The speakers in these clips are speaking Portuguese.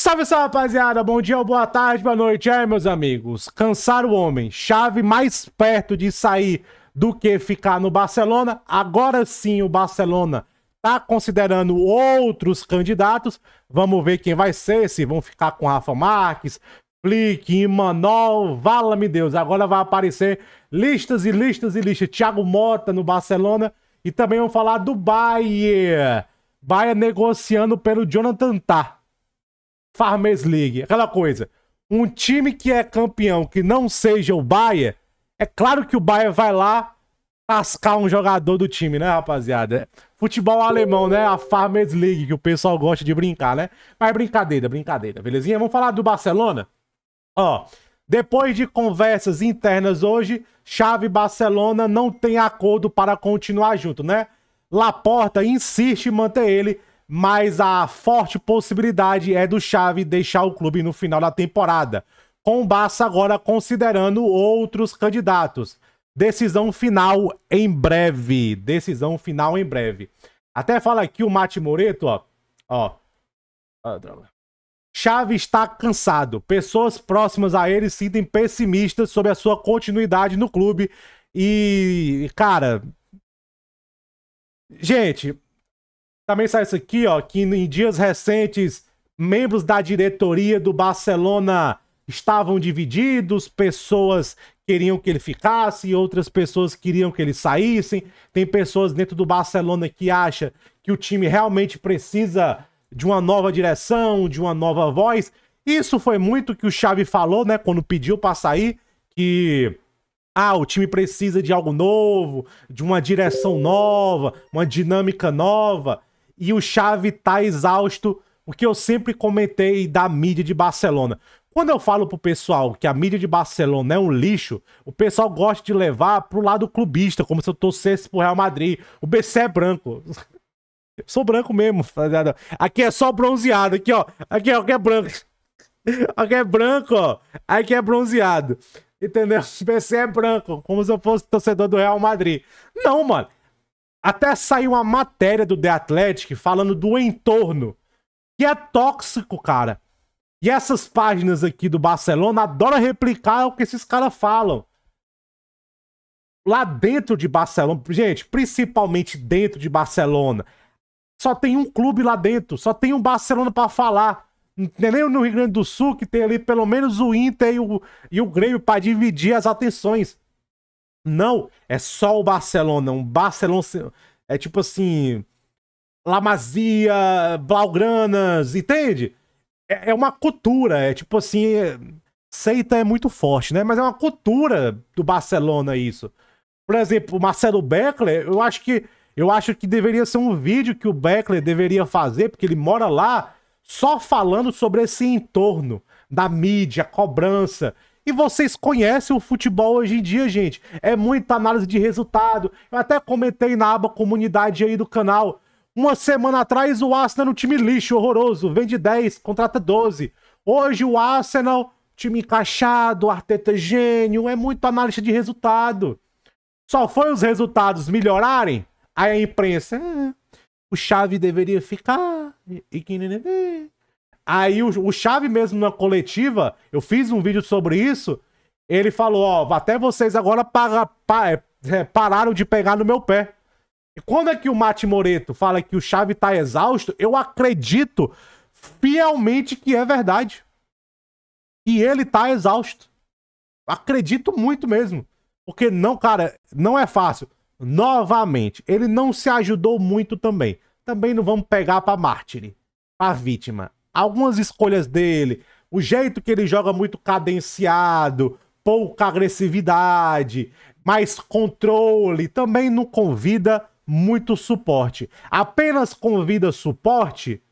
Salve, salve, rapaziada. Bom dia, boa tarde, boa noite. É, meus amigos. Cansar o homem. Chave mais perto de sair do que ficar no Barcelona. Agora sim, o Barcelona tá considerando outros candidatos. Vamos ver quem vai ser, se vão ficar com Rafa Marques, Flick, Imanol, vala-me Deus. Agora vai aparecer listas e listas e listas. Thiago Mota no Barcelona e também vão falar do Bayer. Bayer negociando pelo Jonathan Tah. Farmers League, aquela coisa. Um time que é campeão que não seja o Bayern, é claro que o Bayern vai lá cascar um jogador do time, né, rapaziada? Futebol alemão, né? A Farmers League, que o pessoal gosta de brincar, né? Mas brincadeira, brincadeira, belezinha? Vamos falar do Barcelona? Ó, depois de conversas internas hoje, Chave Barcelona não tem acordo para continuar junto, né? Laporta insiste em manter ele mas a forte possibilidade é do Xavi deixar o clube no final da temporada, com o Barça agora considerando outros candidatos. Decisão final em breve, decisão final em breve. Até fala aqui o Mate Moreto, ó. Ó. Chave ah, está cansado. Pessoas próximas a ele sentem pessimistas sobre a sua continuidade no clube. E, cara. Gente, também sai isso aqui, ó, que em dias recentes, membros da diretoria do Barcelona estavam divididos, pessoas queriam que ele ficasse, outras pessoas queriam que ele saísse. Tem pessoas dentro do Barcelona que acham que o time realmente precisa de uma nova direção, de uma nova voz. Isso foi muito que o Xavi falou, né, quando pediu para sair, que ah, o time precisa de algo novo, de uma direção nova, uma dinâmica nova e o Xavi tá exausto, o que eu sempre comentei da mídia de Barcelona. Quando eu falo pro pessoal que a mídia de Barcelona é um lixo, o pessoal gosta de levar pro lado clubista, como se eu torcesse pro Real Madrid. O BC é branco. Eu sou branco mesmo, rapaziada. Aqui é só bronzeado, aqui ó. Aqui, ó, aqui é branco. Aqui é branco, ó. Aqui é bronzeado. Entendeu? O BC é branco, como se eu fosse torcedor do Real Madrid. Não, mano. Até saiu uma matéria do The Athletic falando do entorno, que é tóxico, cara. E essas páginas aqui do Barcelona adoram replicar o que esses caras falam. Lá dentro de Barcelona, gente, principalmente dentro de Barcelona, só tem um clube lá dentro, só tem um Barcelona para falar. É nem no Rio Grande do Sul, que tem ali pelo menos o Inter e o, e o Grêmio para dividir as atenções. Não, é só o Barcelona. Um Barcelona. É tipo assim. La Masia, Blaugranas, entende? É, é uma cultura. É tipo assim. É, seita é muito forte, né? Mas é uma cultura do Barcelona isso. Por exemplo, o Marcelo Beckler, eu acho que. Eu acho que deveria ser um vídeo que o Beckler deveria fazer, porque ele mora lá, só falando sobre esse entorno da mídia, cobrança, e vocês conhecem o futebol hoje em dia, gente. É muita análise de resultado. Eu até comentei na aba comunidade aí do canal. Uma semana atrás, o Arsenal no time lixo, horroroso. Vende 10, contrata 12. Hoje, o Arsenal, time encaixado, Arteta é gênio. É muito análise de resultado. Só foi os resultados melhorarem? Aí a imprensa, ah, o Xavi deveria ficar. E que Aí o, o Chave mesmo na coletiva, eu fiz um vídeo sobre isso, ele falou, ó, até vocês agora para, para, é, é, pararam de pegar no meu pé. E quando é que o Mate Moreto fala que o Chave tá exausto, eu acredito fielmente que é verdade. E ele tá exausto. Acredito muito mesmo. Porque não, cara, não é fácil. Novamente, ele não se ajudou muito também. Também não vamos pegar pra mártire, pra vítima algumas escolhas dele, o jeito que ele joga muito cadenciado, pouca agressividade, mais controle, também não convida muito suporte. Apenas convida suporte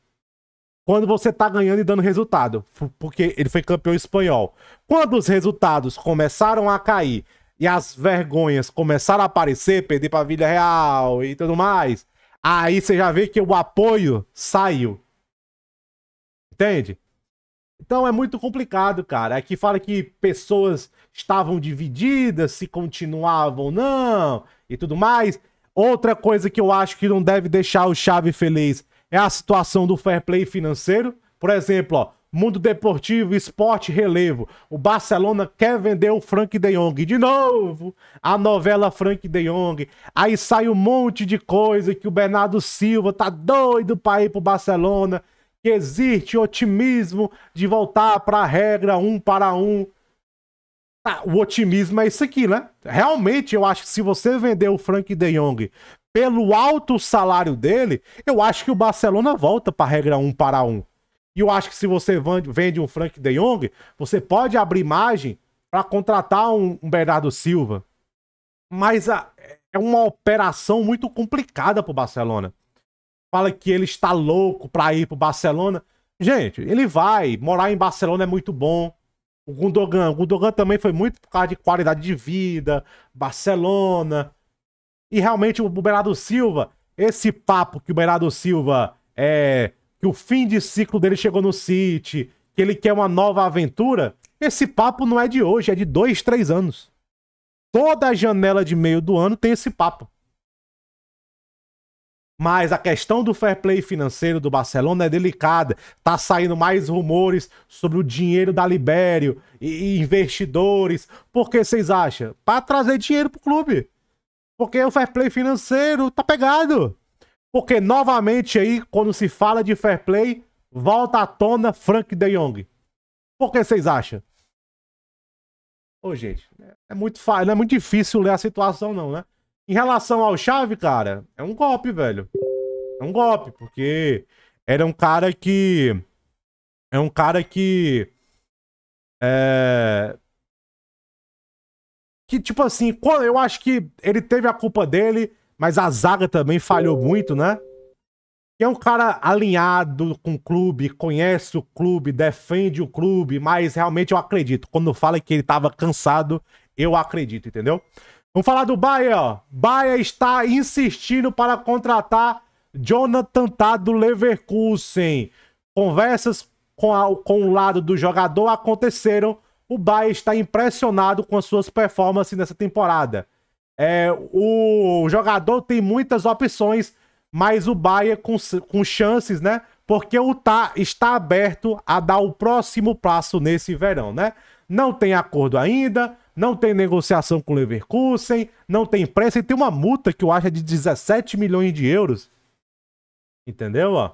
quando você tá ganhando e dando resultado, porque ele foi campeão espanhol. Quando os resultados começaram a cair e as vergonhas começaram a aparecer, perder para Vila Real e tudo mais, aí você já vê que o apoio saiu. Entende? Então é muito complicado, cara. Aqui é fala que pessoas estavam divididas, se continuavam ou não, e tudo mais. Outra coisa que eu acho que não deve deixar o Chave feliz é a situação do fair play financeiro. Por exemplo, ó, mundo deportivo, esporte relevo. O Barcelona quer vender o Frank de Jong de novo. A novela Frank de Jong. Aí sai um monte de coisa que o Bernardo Silva tá doido para ir pro Barcelona que existe otimismo de voltar para a regra um para um. Ah, o otimismo é isso aqui, né? Realmente, eu acho que se você vender o Frank de Jong pelo alto salário dele, eu acho que o Barcelona volta para a regra um para um. E eu acho que se você vende um Frank de Jong, você pode abrir margem para contratar um, um Bernardo Silva. Mas a, ah, é uma operação muito complicada para o Barcelona fala que ele está louco para ir pro Barcelona. Gente, ele vai. Morar em Barcelona é muito bom. O Gundogan, o Gundogan também foi muito por causa de qualidade de vida, Barcelona. E realmente o Bernardo Silva, esse papo que o Bernardo Silva é que o fim de ciclo dele chegou no City, que ele quer uma nova aventura, esse papo não é de hoje, é de dois, três anos. Toda janela de meio do ano tem esse papo. Mas a questão do fair play financeiro do Barcelona é delicada. Tá saindo mais rumores sobre o dinheiro da Libério e investidores. Por que vocês acham? Para trazer dinheiro pro clube. Porque o fair play financeiro tá pegado. Porque novamente aí, quando se fala de fair play, volta à tona Frank De Jong. Por que vocês acham? Ô, gente, é muito, não é muito difícil ler a situação não, né? Em relação ao Chave, cara, é um golpe, velho. É um golpe, porque era um cara que. É um cara que. É. Que, tipo assim, eu acho que ele teve a culpa dele, mas a zaga também falhou muito, né? E é um cara alinhado com o clube, conhece o clube, defende o clube, mas realmente eu acredito. Quando fala que ele tava cansado, eu acredito, entendeu? Vamos falar do Bahia, ó. Bahia está insistindo para contratar Jonathan Tah do Leverkusen. Conversas com, a, com o lado do jogador aconteceram. O Bahia está impressionado com as suas performances nessa temporada. É, o jogador tem muitas opções, mas o Bahia com, com chances, né? Porque o Tá está aberto a dar o próximo passo nesse verão, né? Não tem acordo ainda, não tem negociação com o Leverkusen, não tem pressa e tem uma multa que eu acho é de 17 milhões de euros. Entendeu? Ó,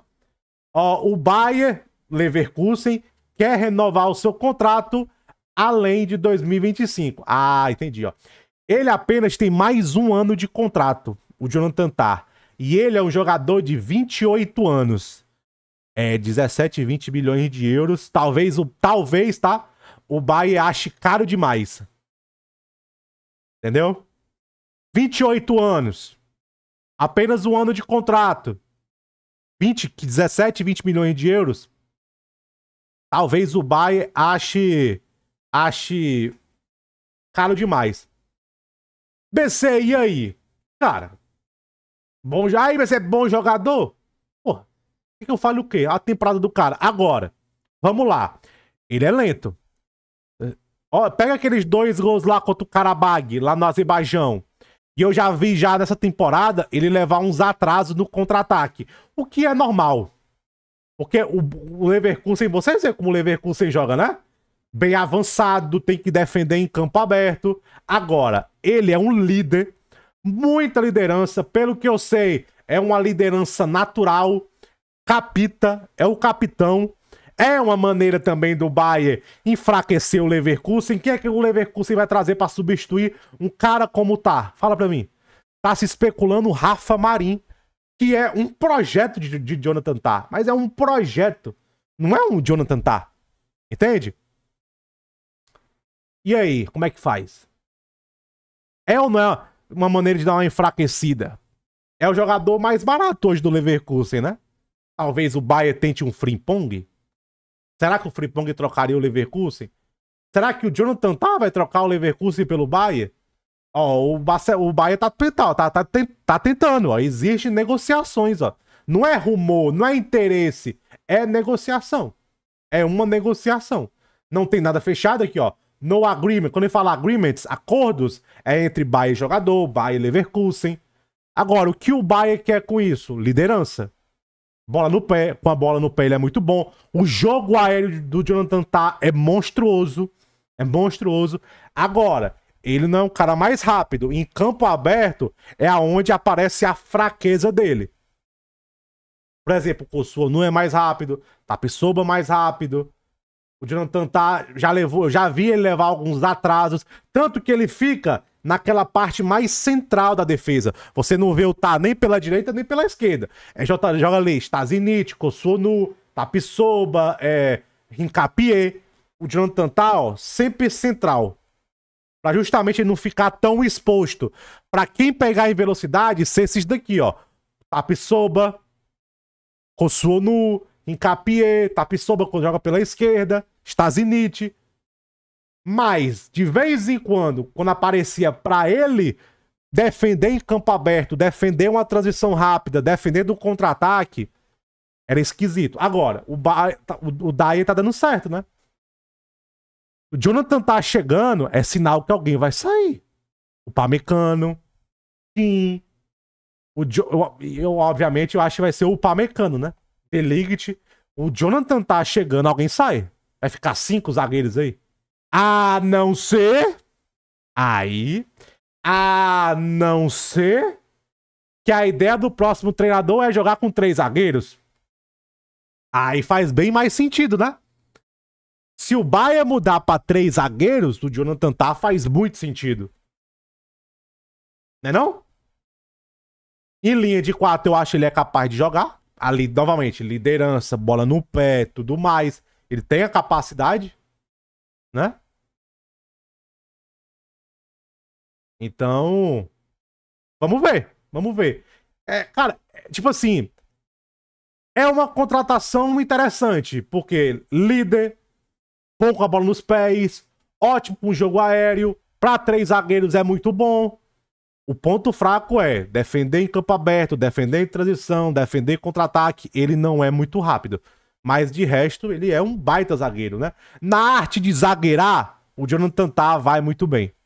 ó o Bayer Leverkusen quer renovar o seu contrato além de 2025. Ah, entendi, ó. Ele apenas tem mais um ano de contrato, o Jonathan Tar. E ele é um jogador de 28 anos. É, 17, 20 milhões de euros. Talvez, o, talvez, tá? O Bayer ache caro demais. Entendeu? 28 anos. Apenas um ano de contrato. 20, 17, 20 milhões de euros. Talvez o Bayern ache ache caro demais. BC, e aí? Cara, bom já aí, BC, bom jogador? Porra, que, que eu falo o quê? A temporada do cara. Agora, vamos lá. Ele é lento. Ó, pega aqueles dois gols lá contra o Karabag, lá no Azerbaijão. E eu já vi já nessa temporada ele levar uns atrasos no contra-ataque. O que é normal. Porque o, o Leverkusen, vocês veem como o Leverkusen joga, né? Bem avançado, tem que defender em campo aberto. Agora, ele é um líder, muita liderança. Pelo que eu sei, é uma liderança natural. Capita, é o capitão. É uma maneira também do Bayern enfraquecer o Leverkusen. Quem é que o Leverkusen vai trazer para substituir um cara como tá? Fala para mim. Tá se especulando o Rafa Marim, que é um projeto de, de Jonathan Tá, mas é um projeto. Não é um Jonathan Tá. Entende? E aí, como é que faz? É ou não é uma maneira de dar uma enfraquecida? É o jogador mais barato hoje do Leverkusen, né? Talvez o Bayern tente um Frimpong? Será que o Frimpong trocaria o Leverkusen? Será que o Jonathan tá vai trocar o Leverkusen pelo Bahia? Ó, o, o Bahia tá, tá, tá, tá, tá tentando, ó. Existem negociações, ó. Não é rumor, não é interesse, é negociação. É uma negociação. Não tem nada fechado aqui, ó. No agreement, quando ele fala agreements, acordos, é entre Bahia e jogador, Bahia e Leverkusen. Agora, o que o Bahia quer com isso? Liderança. Bola no pé, com a bola no pé ele é muito bom. O jogo aéreo do Jonathan Tá é monstruoso. É monstruoso. Agora, ele não é um cara mais rápido. Em campo aberto é aonde aparece a fraqueza dele. Por exemplo, o Kosuo é mais rápido, Tapisoba é mais rápido. O Jonathan tá, já levou, já vi ele levar alguns atrasos, tanto que ele fica naquela parte mais central da defesa. Você não vê o Tá nem pela direita nem pela esquerda. É, joga, joga ali Stazinic, Kosunu, Tapisoba é, Rincapie. O Jonathan tá, ó, sempre central. Pra justamente ele não ficar tão exposto. Pra quem pegar em velocidade, ser esses daqui, ó. Tapisoba Kosunu, Rincapie, Tapisoba quando joga pela esquerda, Stazinic. Mas, de vez em quando, quando aparecia para ele defender em campo aberto, defender uma transição rápida, defender do contra-ataque, era esquisito. Agora, o, ba... Tá, o, Dyer tá dando certo, né? O Jonathan tá chegando, é sinal que alguém vai sair. O Pamecano, sim. O jo... eu, eu, obviamente, eu acho que vai ser o Pamecano, né? Delict. O Jonathan tá chegando, alguém sai. Vai ficar cinco zagueiros aí. A não ser. Aí. A não ser. Que a ideia do próximo treinador é jogar com três zagueiros. Aí faz bem mais sentido, né? Se o Bahia mudar para três zagueiros, o Jonathan Tá faz muito sentido. Né não, não? Em linha de quatro, eu acho que ele é capaz de jogar. Ali, novamente, liderança, bola no pé, tudo mais. Ele tem a capacidade, né? Então, vamos ver, vamos ver. É, cara, é, tipo assim, é uma contratação interessante, porque líder, bom com a bola nos pés, ótimo com o jogo aéreo, para três zagueiros é muito bom. O ponto fraco é defender em campo aberto, defender em transição, defender contra-ataque. Ele não é muito rápido. Mas de resto, ele é um baita zagueiro, né? Na arte de zagueirar, o Jonathan tá vai muito bem.